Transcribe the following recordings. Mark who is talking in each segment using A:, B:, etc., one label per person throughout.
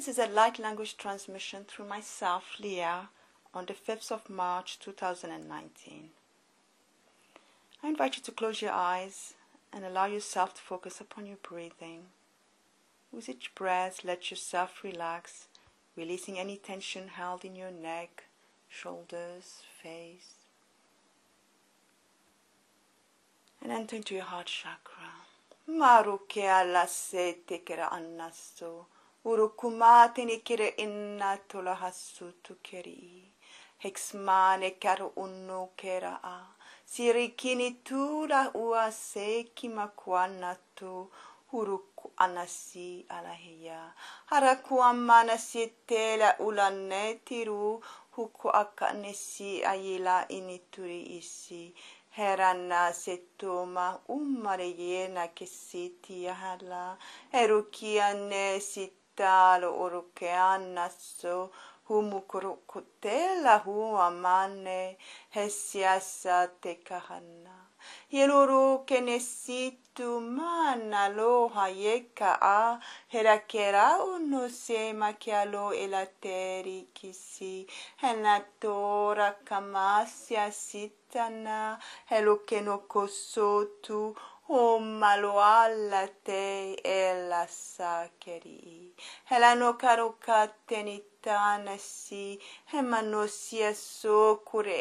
A: This is a light language transmission through myself, Leah, on the 5th of March 2019. I invite you to close your eyes and allow yourself to focus upon your breathing. With each breath, let yourself relax, releasing any tension held in your neck, shoulders, face. And enter into your heart chakra. annasto. Urukumate inna innatola hasutu keri. Hexmane karo unno kera a. Sirikini tula ua seki makuanatu. Uruku anasi alahia. Harakuamana sitela ulanetiru. Huku akanesi ayila inituri isi. Herana setoma umareyena kesiti yahala. Erukiane sit lo orukeanaso humukurukutela huamane hesiasa te kahana. Yeluru kenesitu mana lo hayeka a herakera unu sema kialo elateri kisi henatora kamasya sitana helukenokosotu maloala te elasakeri. helano karuka tenittanasi hemano sieso kure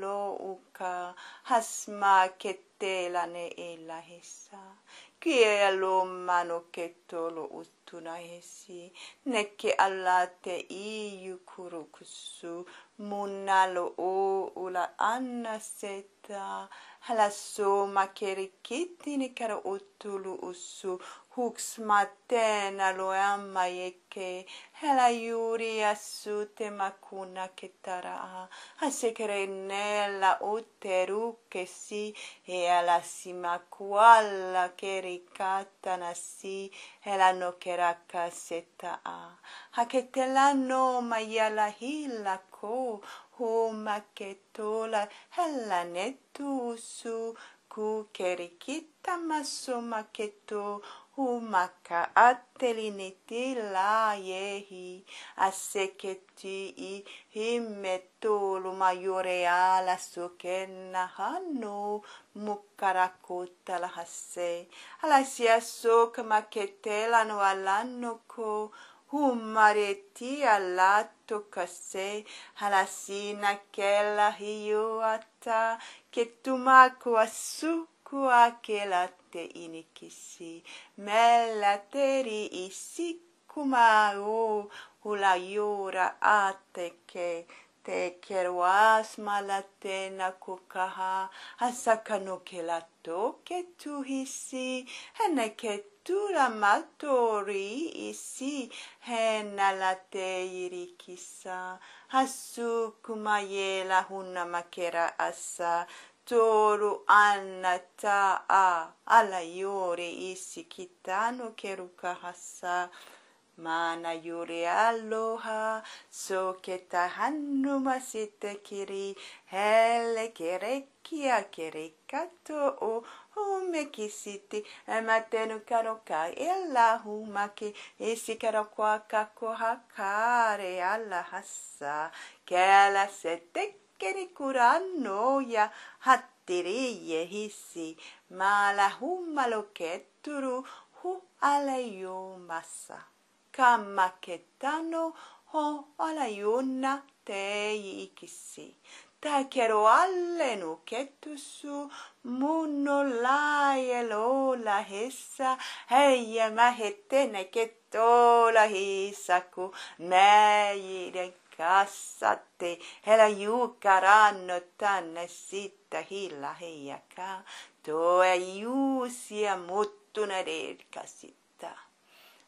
A: lo uka hasma kettelane Kie kielo mano ketolo uttunahesi nekke allate iyu kurukusu munalo o ula anna seta halasso kitini kara uttulu usu, Huxmaten aloamaeke helayuri asute makuna ketara asekere nella uteru che si e alla simakualla che ricatanasi e la nocheraka seta haketelano mayala hilako humaketola hellanetu su ku kerikita masoma keto humakaatteliniti laajehi asseketi i himmettulu majorea lasukenna hannu mukkarakuttalahasse alasia suk maketelanu alannuko hummareti allattukasse halasina kella hiyoatta kettumaku asu kua ke latte inikisi, mellateri issikuma o la hulajura a te te ma keruas malatena kukaha, asakano ke lato ke tuhisi, hene ke tura matori isi hena late irikisa, hasu kumayela una makera asa, toru annata a alla yore isi kitano kerukahasa mana yore aloha so keta hannu masite kiri hele kerekia kerekato o home kisiti matenu karoka ella humaki isi karokwa kakohakare alla hasa kela seteki che ricuranno ja riie hissi ketturu hu Kamma Kammakettano ho alajunna teikissi. kero allenu kettussu munnolaajelo lahessa heijämähettene kettola hissaku mäjiden kassatti, hela juukaranno tänne sitten hilla heijaka. Tuo juusia muttuneet kasitta.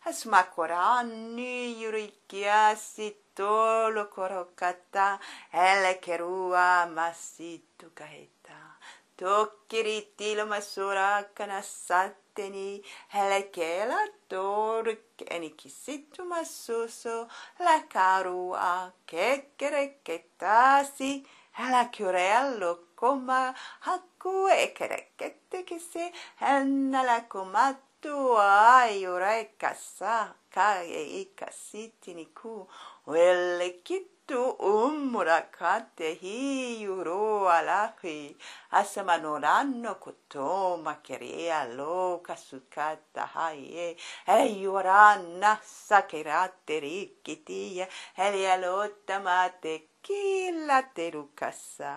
A: Häs makoran nyjurikia sitolo korokata, helle kerua massittu kahettaa ilma surakana satteni helkeellä torkkeni kisittumassuusu läkarua kekkerekkettäsi häläkyreä lukkuma hakku ekerekettekisi hännällä kumattua jureikassa kai e- ikasitiniku vellikit tu umrakate hi yuro alahi asamanoran koto makerea lo kasukata haie e yorana sakerate rikitia e alota mate kila terukasa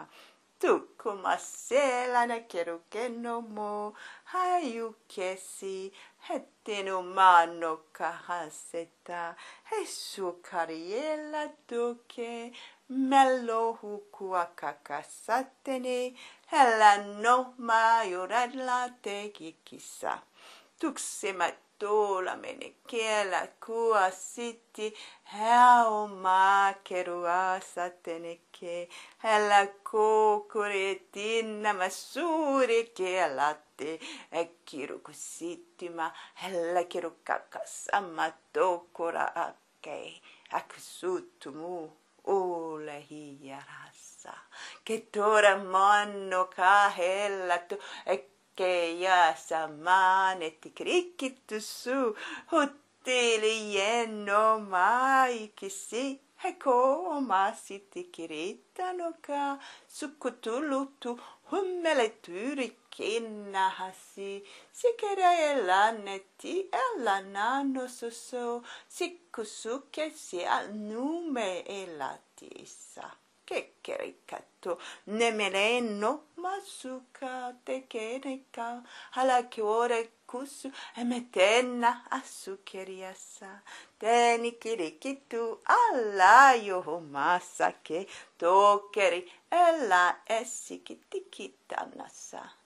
A: Tuku masela keruke no mo hayu kesi hete no mano kahaseta hesu kariela doke mello huku akakasatene hela no mayoradla te kikisa tuula meni kielä kua sitti häomaa kerua sateneke hälä kuukuri tinnama suuri kielatti e kiruku sittima hälä kirukakka sama tokura akkei muu ole hijarassa. Ketora manno kahellattu, e Keijäsammaan, että krikkittyssuu hutteli jenomaikisi. Häkoomasitti kirittanoka sukkutuluttu hummeletyri kinnahasi. Sikera elannetti elanannosusso sikkusuke siellä nume elatissa. che che ricatto ne me ma su te che alla che ore cus e metenna a su che teni alla io massa che toccheri e la essi che ti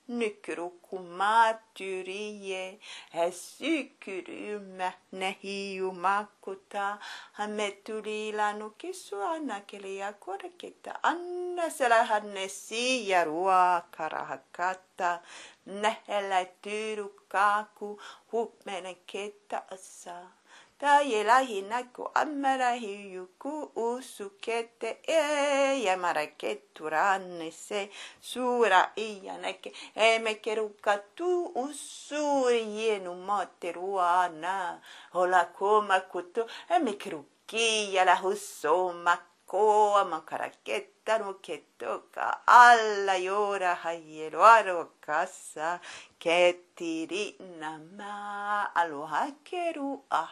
A: nyckerokumatyrie, häsykyrymmä nehiumakkuta, hametuliilanu kisuanakeleja korkeita, anna selahanne ja ruokarahakatta, nähellä tyrukaku huppenen kettä asaa. Tayelahinaku ammarahiyuku usukete e yamaraketuranese sura iyaneke emekerukatu usuriyenumateruana ma kara ke ta no ketoka alla yora hayero aro ri na ma aloha keru ah